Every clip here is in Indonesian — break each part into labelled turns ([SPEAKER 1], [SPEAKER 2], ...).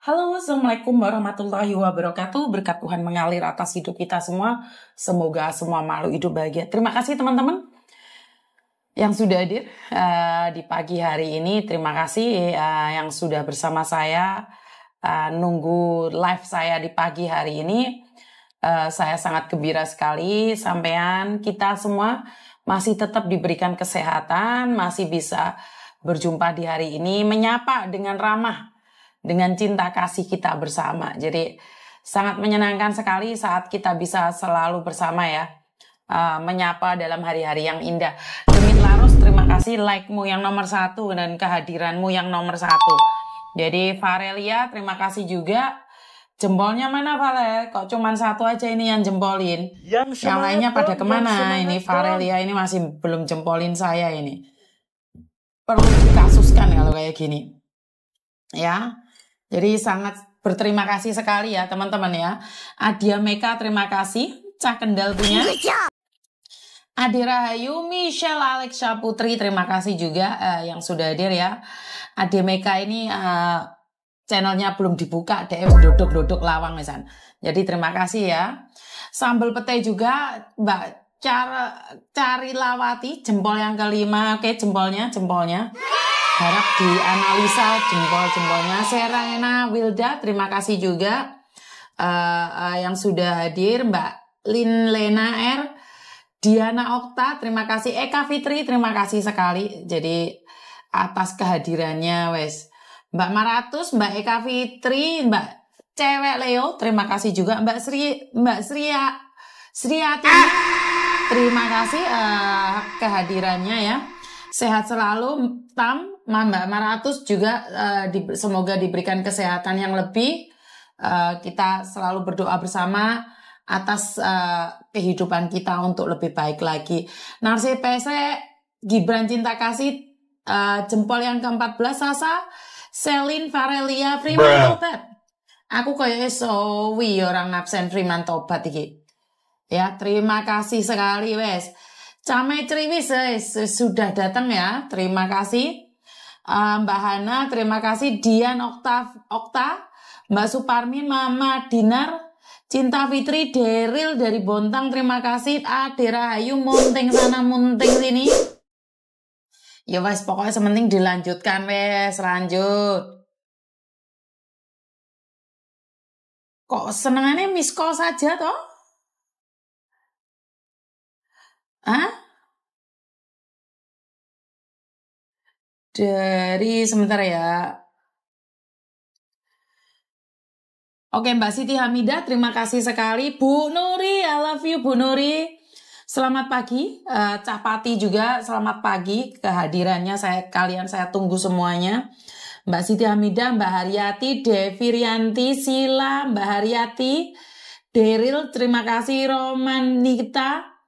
[SPEAKER 1] Halo, Assalamualaikum warahmatullahi wabarakatuh. Berkat Tuhan mengalir atas hidup kita semua. Semoga semua malu hidup bahagia. Terima kasih teman-teman yang sudah hadir uh, di pagi hari ini. Terima kasih uh, yang sudah bersama saya uh, nunggu live saya di pagi hari ini. Uh, saya sangat gembira sekali sampean kita semua masih tetap diberikan kesehatan, masih bisa berjumpa di hari ini, menyapa dengan ramah dengan cinta kasih kita bersama. Jadi sangat menyenangkan sekali saat kita bisa selalu bersama ya, uh, menyapa dalam hari-hari yang indah. Demit Laros, terima kasih like-mu yang nomor satu dan kehadiranmu yang nomor satu. Jadi Varelia, terima kasih juga. Jempolnya mana Vale? Kok cuman satu aja ini yang jempolin? Yang, yang lainnya pada kemana? Ini Varelia ini masih belum jempolin saya ini. Perlu dikasuskan kalau kayak gini. Ya, jadi sangat berterima kasih sekali ya teman-teman ya. Adia Meka terima kasih. Cah Kendal punya. Adira Rahayu, Michelle Alexa Putri, terima kasih juga uh, yang sudah hadir ya. Adia Meka ini uh, channelnya belum dibuka, DM duduk-duduk lawang misalnya. Jadi terima kasih ya. Sambal pete juga Mbak Cara Cari Lawati, jempol yang kelima, oke jempolnya, jempolnya. Harap dianalisa jempol-jempolnya. Serena Wilda, terima kasih juga uh, uh, yang sudah hadir. Mbak Lin Lena R, Diana Okta, terima kasih. Eka Fitri, terima kasih sekali. Jadi atas kehadirannya, wes. Mbak Maratus, Mbak Eka Fitri, Mbak Cewek Leo, terima kasih juga. Mbak Sri, Mbak Sriya Sriati, terima kasih uh, kehadirannya ya. Sehat selalu, Tam, Mbak Maratus juga uh, di, semoga diberikan kesehatan yang lebih. Uh, kita selalu berdoa bersama atas uh, kehidupan kita untuk lebih baik lagi. Narsi PC, Gibran Cinta Kasih, uh, jempol yang ke-14, Sasa, Selin Farelia, Freeman Tobat. Aku kayaknya sowi orang absen Freeman Tobat iki. Ya, terima kasih sekali wes. Camai Ciriwis sudah datang ya. Terima kasih. Eh, Mbak Hana, terima kasih. Dian Okta, Okta Mbak Suparmin, Mama Dinar, Cinta Fitri, Deril dari Bontang, terima kasih. Ade Rahayu, munting sana, munting sini. Ya wes, pokoknya sementing dilanjutkan wes, lanjut. Kok senengannya miss saja toh? Hah? Dari sebentar ya. Oke Mbak Siti Hamida, terima kasih sekali. Bu Nuri, I love you Bu Nuri. Selamat pagi, uh, juga selamat pagi kehadirannya saya kalian saya tunggu semuanya. Mbak Siti Hamida, Mbak Haryati, Devi Rianti, Sila, Mbak Haryati, Deril, terima kasih Roman Nita,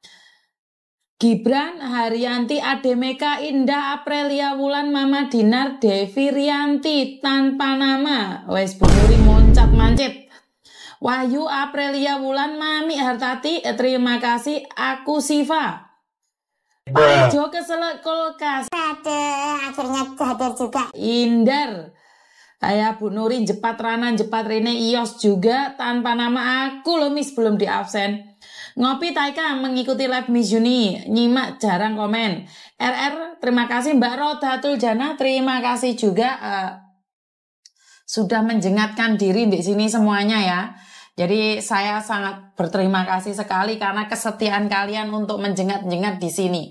[SPEAKER 1] Gibran Haryanti Ademeka Indah Aprelia Wulan Mama Dinar Devi Rianti tanpa nama wes buburi moncat mancit Wahyu Aprelia Wulan Mami Hartati terima kasih aku Siva Pak Jo keselak kulkas Ada akhirnya hadir juga Indar Ayah Bu Nuri jepat Rana jepat Rene Ios juga tanpa nama aku loh Miss belum di absen Ngopi Taika mengikuti live Miss Juni, nyimak jarang komen. RR, terima kasih Mbak Rodatul Jana, terima kasih juga uh, sudah menjengatkan diri di sini semuanya ya. Jadi saya sangat berterima kasih sekali karena kesetiaan kalian untuk menjengat-jengat di sini.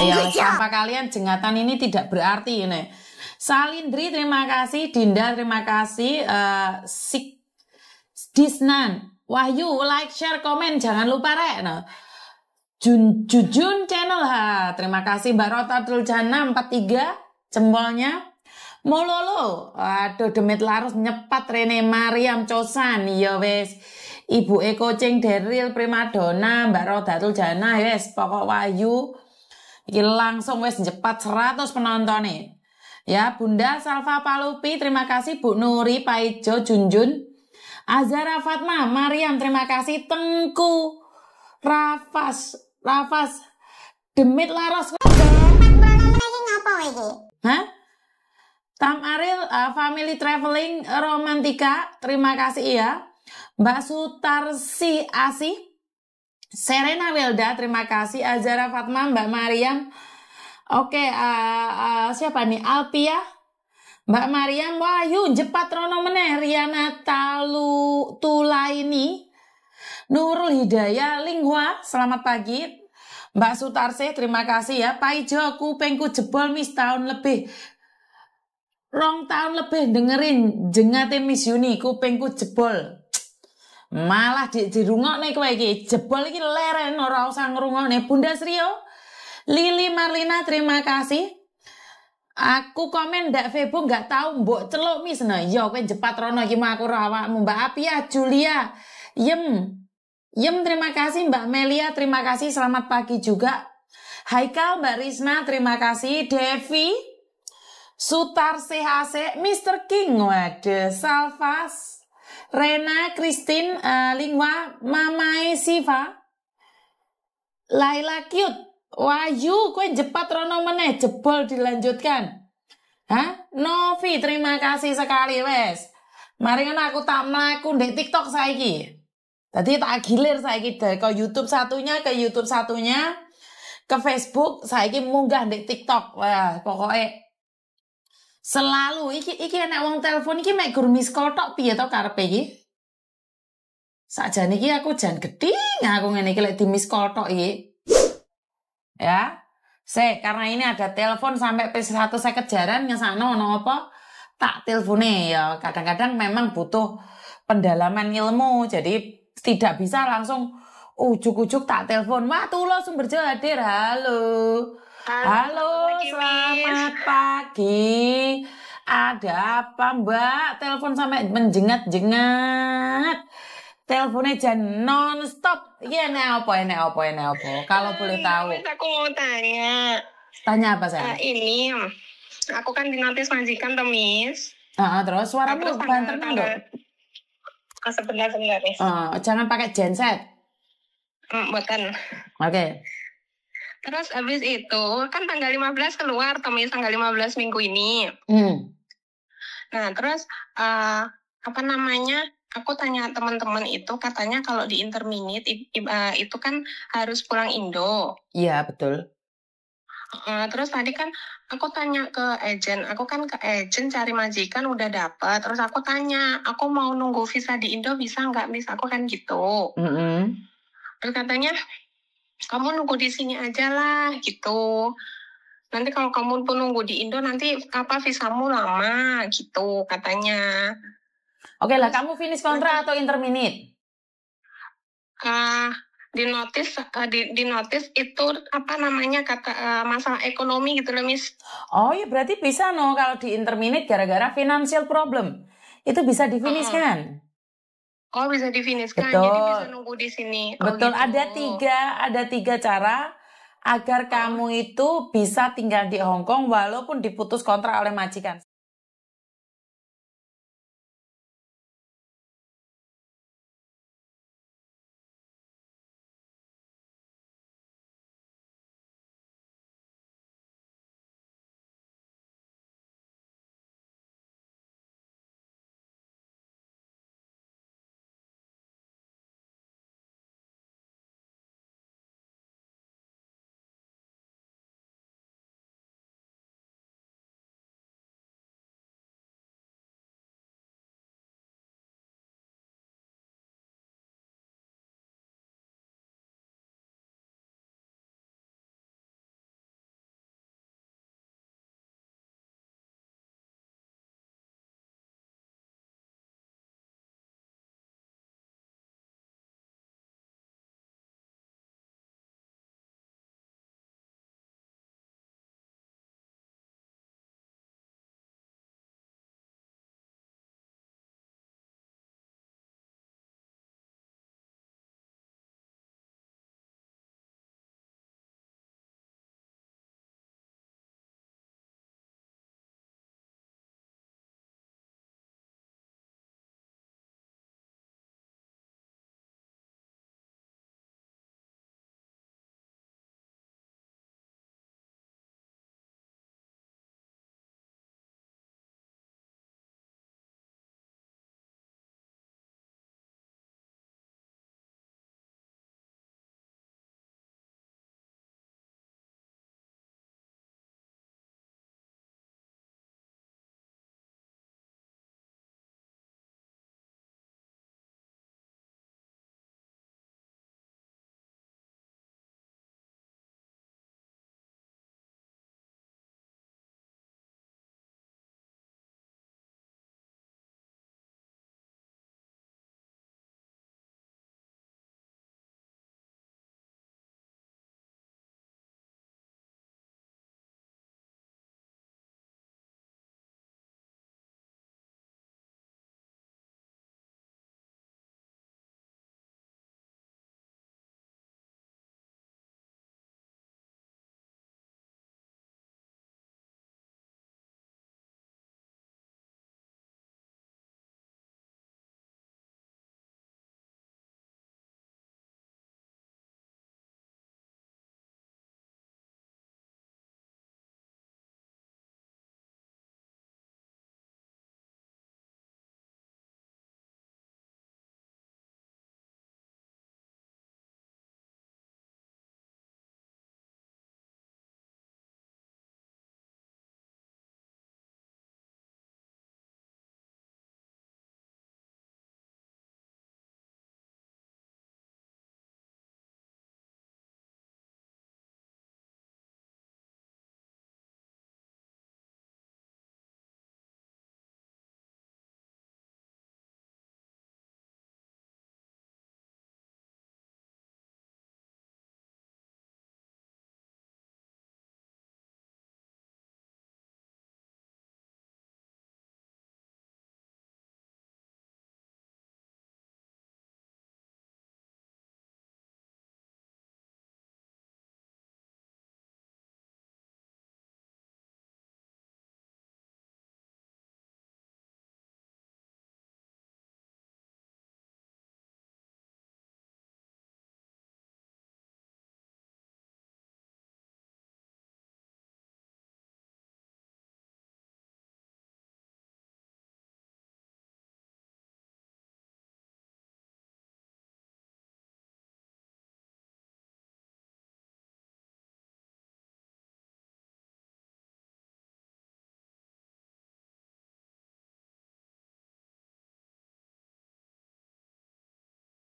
[SPEAKER 1] Ya, iya. sampai kalian jengatan ini tidak berarti ini. Salindri terima kasih, Dinda terima kasih, uh, Sik Disnan Wahyu, like, share, komen, jangan lupa rek. Nah, Jun Jujun Channel ha. Terima kasih Mbak Rota Tuljana 43 jempolnya. Mololo, aduh demit larus nyepat Rene Mariam Cosan, iya wes. Ibu e kucing deril primadona, Mbak Baro Tuljana, wes pokok Wahyu. Iki langsung wes nyepat 100 penonton nih. Ya, Bunda Salva Palupi, terima kasih Bu Nuri, Paijo Jun Jun Azara Fatma, Mariam, terima kasih. Tengku, Rafas, Rafas, Demit Laras. Hah? Tam Aril, uh, Family Traveling, Romantika, terima kasih ya. Mbak Sutarsi Asih, Serena Wilda, terima kasih. Azara Fatma, Mbak Mariam. Oke, uh, uh, siapa nih? Alpia, Mbak Mariam Wahyu jepat rono meneh Riana Talu Tulaini Nurul Hidayah Linghua selamat pagi Mbak Sutarse terima kasih ya Pak Ijo kupengku jebol mis tahun lebih rong tahun lebih dengerin jengate Miss Yuni kupengku jebol malah di nih kue iki jebol ini leren ora usah nih Bunda Srio Lili Marlina terima kasih Aku komen ndak Febo nggak tahu mbok celuk mis no. Nah, Yo iya, kowe jepat rono iki aku roh awakmu Mbak Apia Julia. Yem. Yem terima kasih Mbak Melia, terima kasih selamat pagi juga. Haikal Mbak Risna, terima kasih Devi. Sutar CHC, Mr. King, waduh, Salvas, Rena, Christine, uh, eh, Lingwa, Mamae Siva, Laila Cute, Wahyu, kue jepat rono meneh, jebol dilanjutkan. Hah? Novi, terima kasih sekali wes. Mari aku tak melaku di TikTok saiki. Tadi tak gilir saiki dari ke YouTube satunya ke YouTube satunya ke Facebook saiki munggah di TikTok. Wah, pokoknya selalu iki iki enak uang telepon iki make gurmis kotok tok piye to karepe iki? Saja niki aku jan gedhi aku ngene iki lek di miss iki ya se karena ini ada telepon sampai p 1 saya kejaran ke sana ono apa tak telepone ya kadang-kadang memang butuh pendalaman ilmu jadi tidak bisa langsung ujuk-ujuk tak telepon wah tuh langsung hadir. halo halo, halo selamat pagi ada apa mbak telepon sampai menjengat-jengat teleponnya jan stop Iya, enak apa, enak apa, enak apa. Kalau uh, boleh tahu. Aku mau tanya. Tanya apa saya? Uh, eh, ini, aku kan dinotis majikan temis. Ah, uh, terus suara terus banter dong. Oh, sebentar, sebentar. Uh, jangan pakai genset. Mm, bukan. Oke. Okay. Terus abis itu kan tanggal 15 keluar temis tanggal 15 minggu ini. Hmm. Nah, terus uh, apa namanya? aku tanya teman-teman itu katanya kalau di interminit eh, itu kan harus pulang Indo. Iya betul. terus tadi kan aku tanya ke agent, aku kan ke agent cari majikan udah dapet. Terus aku tanya, aku mau nunggu visa di Indo bisa nggak, bisa? Aku kan gitu. Mm -hmm. Terus katanya, kamu nunggu di sini aja lah, gitu. Nanti kalau kamu pun nunggu di Indo nanti apa visamu lama, gitu katanya. Oke lah, kamu finish kontra atau interminit? Uh, ah, di notis uh, di, di notis itu apa namanya kata uh, masalah ekonomi gitu loh miss oh iya, berarti bisa no kalau di interminit gara-gara financial problem itu bisa di finish uh, kan? oh bisa di finish kan? betul. jadi bisa nunggu di sini oh, betul gitu. ada tiga ada tiga cara agar oh. kamu itu bisa tinggal di Hong Kong walaupun diputus kontrak oleh majikan